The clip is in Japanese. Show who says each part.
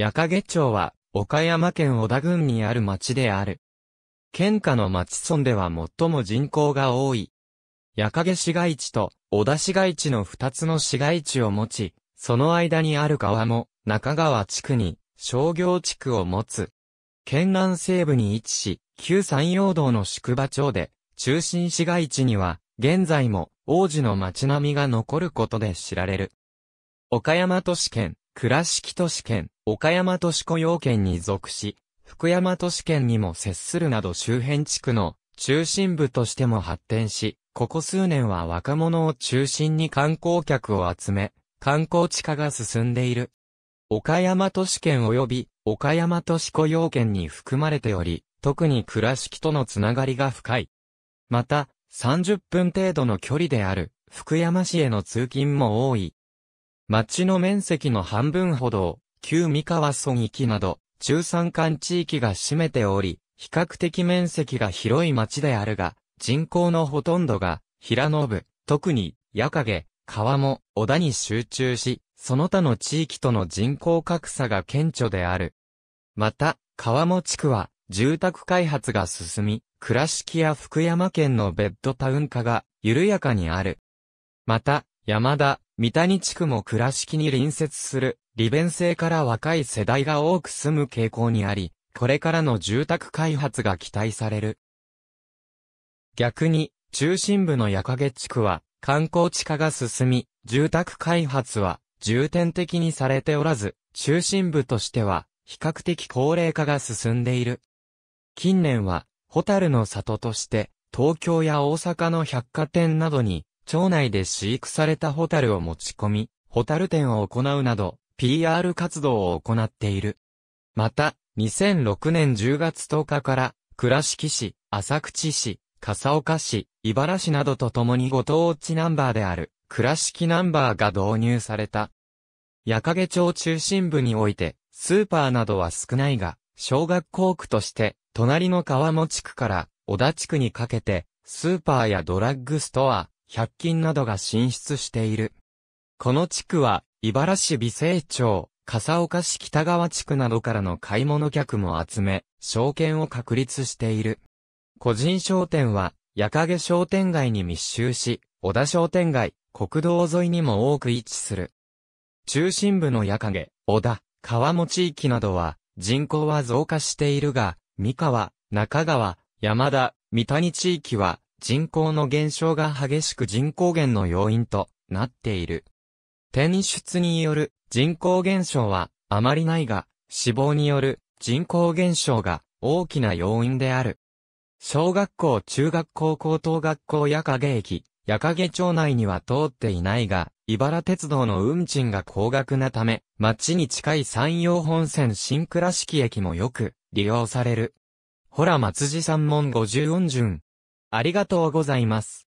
Speaker 1: 矢掛町は、岡山県小田郡にある町である。県下の町村では最も人口が多い。矢掛市街地と小田市街地の二つの市街地を持ち、その間にある川も中川地区に商業地区を持つ。県南西部に位置し、旧山陽道の宿場町で、中心市街地には、現在も王子の街並みが残ることで知られる。岡山都市圏、倉敷都市圏、岡山都市雇用圏に属し、福山都市圏にも接するなど周辺地区の中心部としても発展し、ここ数年は若者を中心に観光客を集め、観光地化が進んでいる。岡山都市圏及び岡山都市雇用圏に含まれており、特に倉敷とのつながりが深い。また、30分程度の距離である福山市への通勤も多い。町の面積の半分ほどを旧三河村域など、中山間地域が占めており、比較的面積が広い町であるが、人口のほとんどが、平野部、特に、矢影、川も、小田に集中し、その他の地域との人口格差が顕著である。また、川も地区は、住宅開発が進み、倉敷や福山県のベッドタウン化が、緩やかにある。また、山田、三谷地区も倉敷に隣接する利便性から若い世代が多く住む傾向にあり、これからの住宅開発が期待される。逆に、中心部の矢影地区は、観光地化が進み、住宅開発は重点的にされておらず、中心部としては、比較的高齢化が進んでいる。近年は、ホタルの里として、東京や大阪の百貨店などに、町内で飼育されたホタルを持ち込み、ホタル店を行うなど、PR 活動を行っている。また、2006年10月10日から、倉敷市、浅口市、笠岡市、茨市などと共にご当地ナンバーである、倉敷ナンバーが導入された。矢影町中心部において、スーパーなどは少ないが、小学校区として、隣の川本地区から小田地区にかけて、スーパーやドラッグストア、百均などが進出している。この地区は、茨市美成町、笠岡市北川地区などからの買い物客も集め、証券を確立している。個人商店は、矢影商店街に密集し、小田商店街、国道沿いにも多く位置する。中心部の矢影、小田、川も地域などは、人口は増加しているが、三河、中川、山田、三谷地域は、人口の減少が激しく人口減の要因となっている。転出による人口減少はあまりないが、死亡による人口減少が大きな要因である。小学校、中学校、高等学校、矢影駅、矢影町内には通っていないが、茨鉄道の運賃が高額なため、町に近い山陽本線新倉敷駅もよく利用される。ほら松地山門五十音順。ありがとうございます。